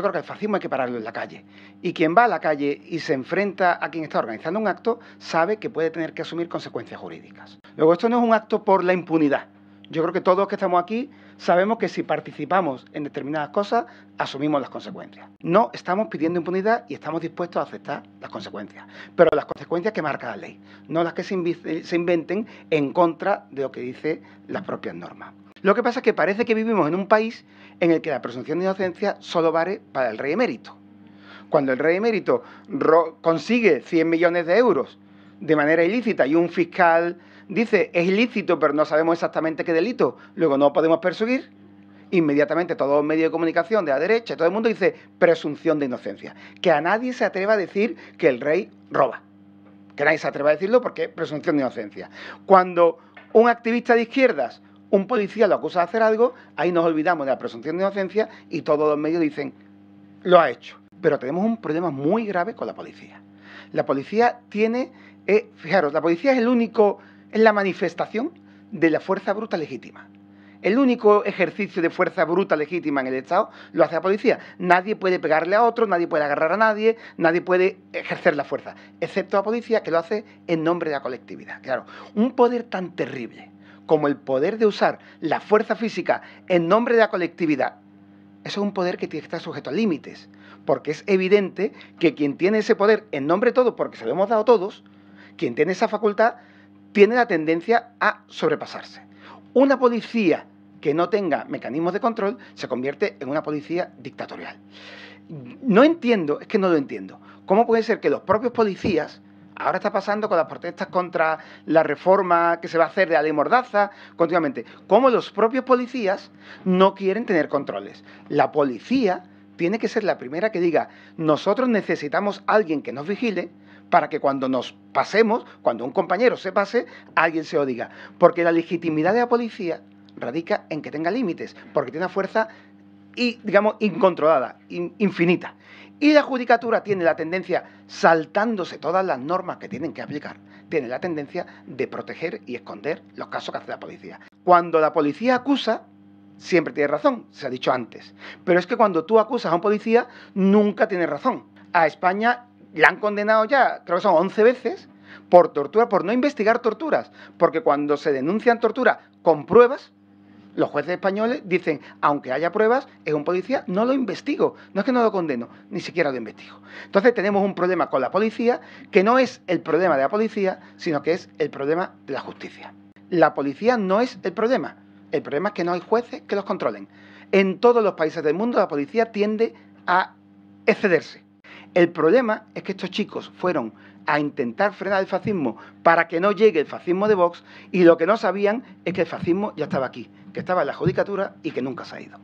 Yo creo que el fascismo hay que pararlo en la calle. Y quien va a la calle y se enfrenta a quien está organizando un acto sabe que puede tener que asumir consecuencias jurídicas. Luego, esto no es un acto por la impunidad. Yo creo que todos que estamos aquí sabemos que si participamos en determinadas cosas, asumimos las consecuencias. No estamos pidiendo impunidad y estamos dispuestos a aceptar las consecuencias, pero las consecuencias que marca la ley, no las que se inventen en contra de lo que dice las propias normas. Lo que pasa es que parece que vivimos en un país en el que la presunción de inocencia solo vale para el rey emérito. Cuando el rey emérito consigue 100 millones de euros de manera ilícita y un fiscal dice es ilícito pero no sabemos exactamente qué delito, luego no podemos perseguir, inmediatamente todos los medios de comunicación de la derecha, todo el mundo dice presunción de inocencia. Que a nadie se atreva a decir que el rey roba. Que nadie se atreva a decirlo porque presunción de inocencia. Cuando un activista de izquierdas un policía lo acusa de hacer algo, ahí nos olvidamos de la presunción de inocencia y todos los medios dicen, lo ha hecho. Pero tenemos un problema muy grave con la policía. La policía tiene, eh, fijaros, la policía es el único, es la manifestación de la fuerza bruta legítima. El único ejercicio de fuerza bruta legítima en el Estado lo hace la policía. Nadie puede pegarle a otro, nadie puede agarrar a nadie, nadie puede ejercer la fuerza, excepto la policía que lo hace en nombre de la colectividad. Claro, un poder tan terrible, como el poder de usar la fuerza física en nombre de la colectividad, eso es un poder que tiene que estar sujeto a límites, porque es evidente que quien tiene ese poder en nombre de todos, porque se lo hemos dado todos, quien tiene esa facultad, tiene la tendencia a sobrepasarse. Una policía que no tenga mecanismos de control se convierte en una policía dictatorial. No entiendo, es que no lo entiendo, cómo puede ser que los propios policías Ahora está pasando con las protestas contra la reforma que se va a hacer de la Mordaza continuamente. Como los propios policías no quieren tener controles. La policía tiene que ser la primera que diga, nosotros necesitamos a alguien que nos vigile para que cuando nos pasemos, cuando un compañero se pase, alguien se lo diga. Porque la legitimidad de la policía radica en que tenga límites, porque tiene una fuerza y, digamos, incontrolada, infinita. Y la judicatura tiene la tendencia, saltándose todas las normas que tienen que aplicar, tiene la tendencia de proteger y esconder los casos que hace la policía. Cuando la policía acusa, siempre tiene razón, se ha dicho antes. Pero es que cuando tú acusas a un policía, nunca tiene razón. A España la han condenado ya, creo que son 11 veces, por tortura, por no investigar torturas. Porque cuando se denuncian torturas con pruebas, los jueces españoles dicen, aunque haya pruebas, es un policía, no lo investigo. No es que no lo condeno, ni siquiera lo investigo. Entonces tenemos un problema con la policía que no es el problema de la policía, sino que es el problema de la justicia. La policía no es el problema. El problema es que no hay jueces que los controlen. En todos los países del mundo la policía tiende a excederse. El problema es que estos chicos fueron a intentar frenar el fascismo para que no llegue el fascismo de Vox y lo que no sabían es que el fascismo ya estaba aquí, que estaba en la judicatura y que nunca se ha ido.